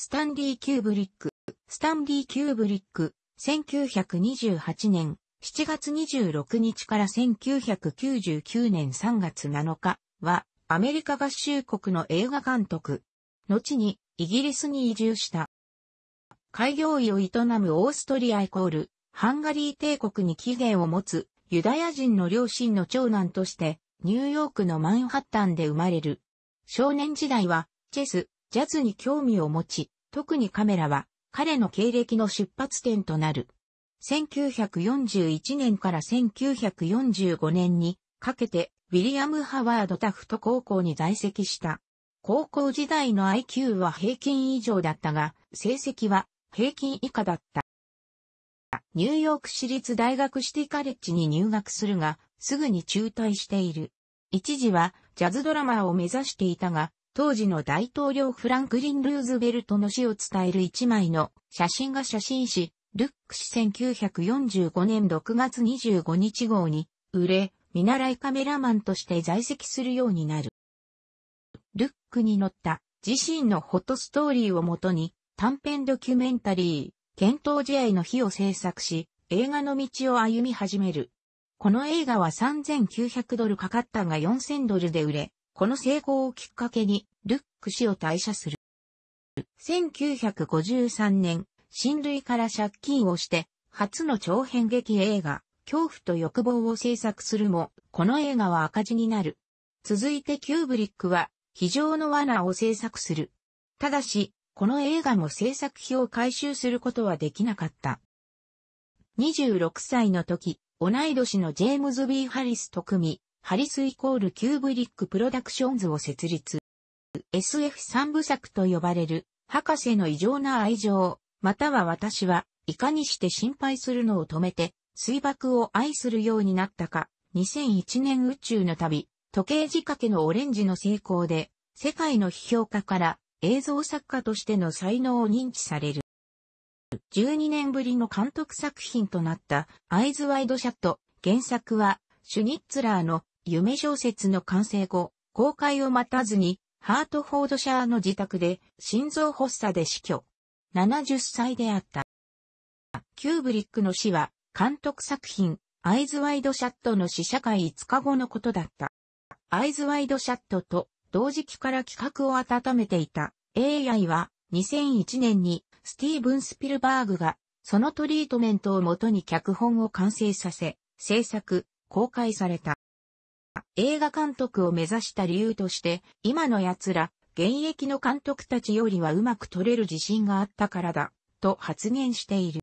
スタンリー・キューブリック。スタンリー・キューブリック、1928年7月26日から1999年3月7日は、アメリカ合衆国の映画監督。後に、イギリスに移住した。開業医を営むオーストリアイコール、ハンガリー帝国に起源を持つ、ユダヤ人の両親の長男として、ニューヨークのマンハッタンで生まれる。少年時代は、チェス、ジャズに興味を持ち、特にカメラは彼の経歴の出発点となる。1941年から1945年にかけてウィリアム・ハワード・タフト高校に在籍した。高校時代の IQ は平均以上だったが、成績は平均以下だった。ニューヨーク市立大学シティカレッジに入学するが、すぐに中退している。一時はジャズドラマーを目指していたが、当時の大統領フランクリン・ルーズベルトの死を伝える一枚の写真が写真誌、ルック氏1945年6月25日号に売れ、見習いカメラマンとして在籍するようになる。ルックに載った自身のホットストーリーをもとに短編ドキュメンタリー、検討試合の日を制作し、映画の道を歩み始める。この映画は3900ドルかかったが4000ドルで売れ、この成功をきっかけに、ルック氏を退社する。1953年、親類から借金をして、初の長編劇映画、恐怖と欲望を制作するも、この映画は赤字になる。続いてキューブリックは、非常の罠を制作する。ただし、この映画も制作費を回収することはできなかった。26歳の時、同い年のジェームズ・ B・ ハリスと組み、ハリスイコールキューブリックプロダクションズを設立。SF 三部作と呼ばれる、博士の異常な愛情、または私はいかにして心配するのを止めて、水爆を愛するようになったか、2001年宇宙の旅、時計仕掛けのオレンジの成功で、世界の批評家から映像作家としての才能を認知される。12年ぶりの監督作品となった、アイズワイドシャット、原作はシュニッツラーの夢小説の完成後、公開を待たずに、ハートフォードシャーの自宅で心臓発作で死去。70歳であった。キューブリックの死は、監督作品、アイズワイドシャットの試写会5日後のことだった。アイズワイドシャットと同時期から企画を温めていた AI は2001年にスティーブン・スピルバーグがそのトリートメントをもとに脚本を完成させ、制作、公開された。映画監督を目指した理由として、今の奴ら、現役の監督たちよりはうまく撮れる自信があったからだ、と発言している。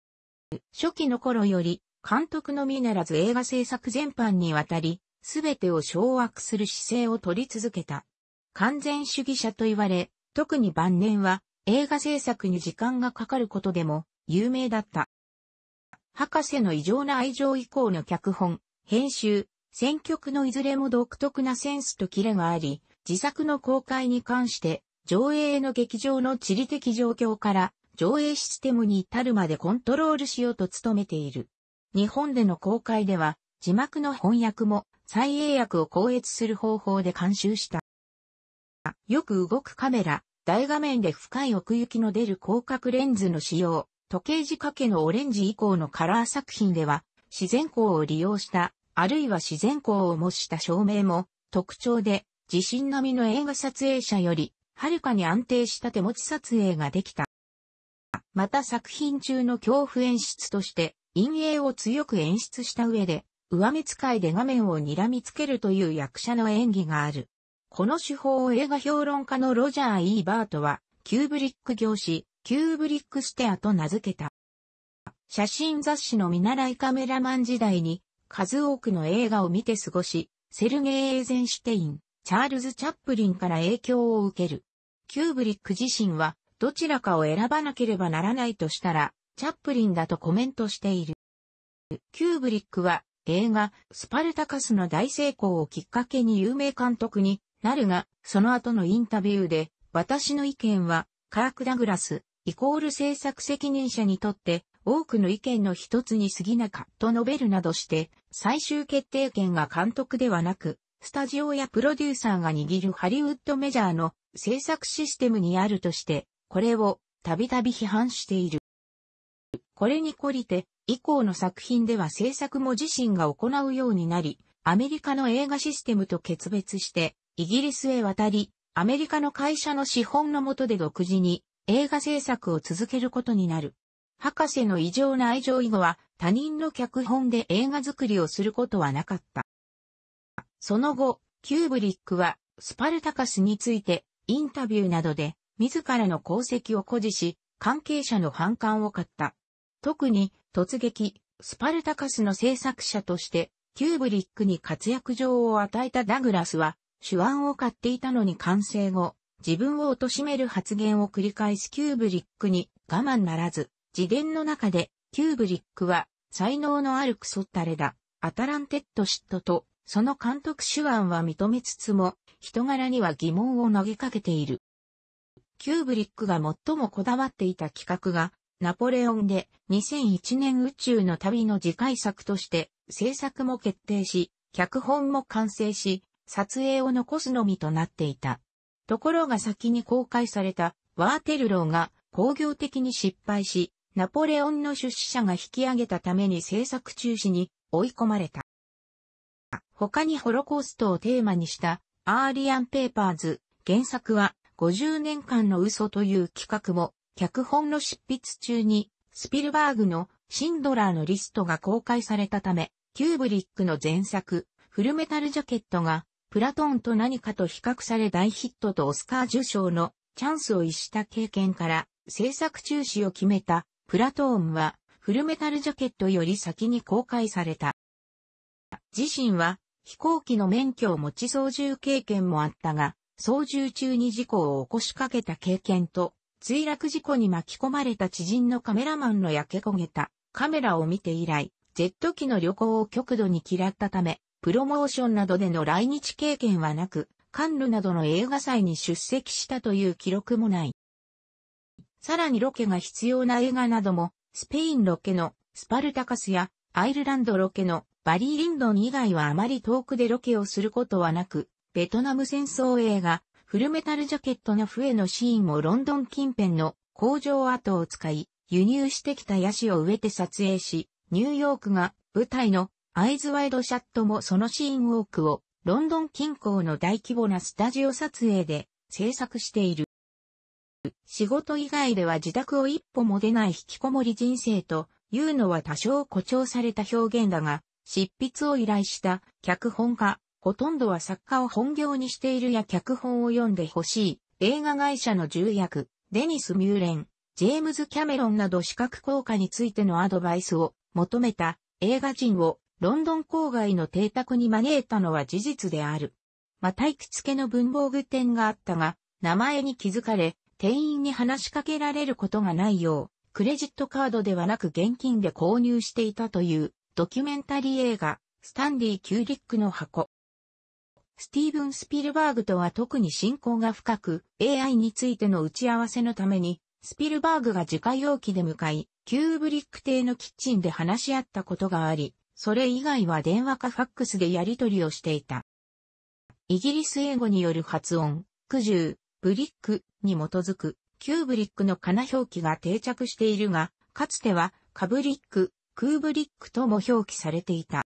初期の頃より、監督のみならず映画制作全般にわたり、すべてを掌握する姿勢を取り続けた。完全主義者と言われ、特に晩年は映画制作に時間がかかることでも有名だった。博士の異常な愛情以降の脚本、編集、選曲のいずれも独特なセンスとキレがあり、自作の公開に関して、上映の劇場の地理的状況から、上映システムに至るまでコントロールしようと努めている。日本での公開では、字幕の翻訳も再英訳を校閲する方法で監修した。よく動くカメラ、大画面で深い奥行きの出る広角レンズの使用、時計仕掛けのオレンジ以降のカラー作品では、自然光を利用した、あるいは自然光を模した照明も特徴で、地震並みの映画撮影者より、はるかに安定した手持ち撮影ができた。また作品中の恐怖演出として、陰影を強く演出した上で、上目使いで画面を睨みつけるという役者の演技がある。この手法を映画評論家のロジャー・イーバートは、キューブリック業師、キューブリックステアと名付けた。写真雑誌の見習いカメラマン時代に数多くの映画を見て過ごし、セルゲイ・エーゼンシュテイン、チャールズ・チャップリンから影響を受ける。キューブリック自身はどちらかを選ばなければならないとしたら、チャップリンだとコメントしている。キューブリックは映画スパルタカスの大成功をきっかけに有名監督になるが、その後のインタビューで私の意見はカーク・ダグラスイコール制作責任者にとって多くの意見の一つに過ぎなかと述べるなどして、最終決定権が監督ではなく、スタジオやプロデューサーが握るハリウッドメジャーの制作システムにあるとして、これをたびたび批判している。これに懲りて、以降の作品では制作も自身が行うようになり、アメリカの映画システムと決別して、イギリスへ渡り、アメリカの会社の資本の下で独自に映画制作を続けることになる。博士の異常な愛情以後は他人の脚本で映画作りをすることはなかった。その後、キューブリックはスパルタカスについてインタビューなどで自らの功績を誇示し、関係者の反感を買った。特に突撃、スパルタカスの制作者としてキューブリックに活躍状を与えたダグラスは手腕を買っていたのに完成後、自分を貶める発言を繰り返すキューブリックに我慢ならず、自伝の中で、キューブリックは、才能のあるクソったれだ、アタランテッドットと、その監督手腕は認めつつも、人柄には疑問を投げかけている。キューブリックが最もこだわっていた企画が、ナポレオンで2001年宇宙の旅の次回作として制作も決定し、脚本も完成し、撮影を残すのみとなっていた。ところが先に公開されたワーテルローが工業的に失敗し、ナポレオンの出資者が引き上げたために制作中止に追い込まれた。他にホロコーストをテーマにしたアーリアンペーパーズ、原作は50年間の嘘という企画も脚本の執筆中にスピルバーグのシンドラーのリストが公開されたため、キューブリックの前作、フルメタルジャケットがプラトンと何かと比較され大ヒットとオスカー受賞のチャンスを逸した経験から制作中止を決めたプラトーンはフルメタルジャケットより先に公開された。自身は飛行機の免許を持ち操縦経験もあったが、操縦中に事故を起こしかけた経験と、墜落事故に巻き込まれた知人のカメラマンの焼け焦げたカメラを見て以来、ジェット機の旅行を極度に嫌ったため、プロモーションなどでの来日経験はなく、カンヌなどの映画祭に出席したという記録もない。さらにロケが必要な映画なども、スペインロケのスパルタカスやアイルランドロケのバリー・リンドン以外はあまり遠くでロケをすることはなく、ベトナム戦争映画、フルメタルジャケットの笛のシーンもロンドン近辺の工場跡を使い、輸入してきたヤシを植えて撮影し、ニューヨークが舞台のアイズワイドシャットもそのシーン多くをロンドン近郊の大規模なスタジオ撮影で制作している。仕事以外では自宅を一歩も出ない引きこもり人生というのは多少誇張された表現だが、執筆を依頼した脚本家、ほとんどは作家を本業にしているや脚本を読んでほしい、映画会社の重役、デニス・ミューレン、ジェームズ・キャメロンなど視覚効果についてのアドバイスを求めた映画人をロンドン郊外の邸宅に招いたのは事実である。また行きつけの文房具店があったが、名前に気づかれ、店員に話しかけられることがないよう、クレジットカードではなく現金で購入していたというドキュメンタリー映画、スタンディ・キューリックの箱。スティーブン・スピルバーグとは特に親交が深く、AI についての打ち合わせのために、スピルバーグが自家用機で向かい、キューブリック邸のキッチンで話し合ったことがあり、それ以外は電話かファックスでやり取りをしていた。イギリス英語による発音、苦渋、ブリックに基づく、キューブリックのかな表記が定着しているが、かつては、カブリック、クーブリックとも表記されていた。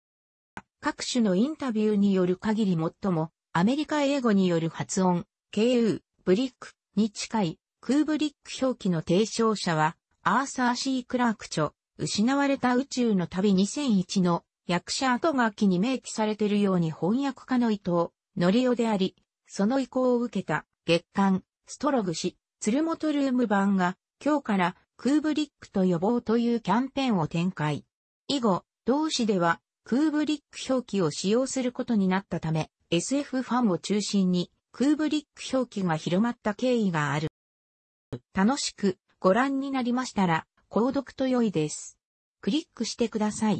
各種のインタビューによる限り最も、アメリカ英語による発音、KU、ブリックに近い、クーブリック表記の提唱者は、アーサー・シー・クラーク著、失われた宇宙の旅2001の役者後書きに明記されているように翻訳家の伊藤、のりおであり、その意向を受けた月刊、ストログ氏、鶴本ルーム版が、今日からクーブリックと呼ぼうというキャンペーンを展開。以後、同誌では、クーブリック表記を使用することになったため、SF ファンを中心に、クーブリック表記が広まった経緯がある。楽しくご覧になりましたら、購読と良いです。クリックしてください。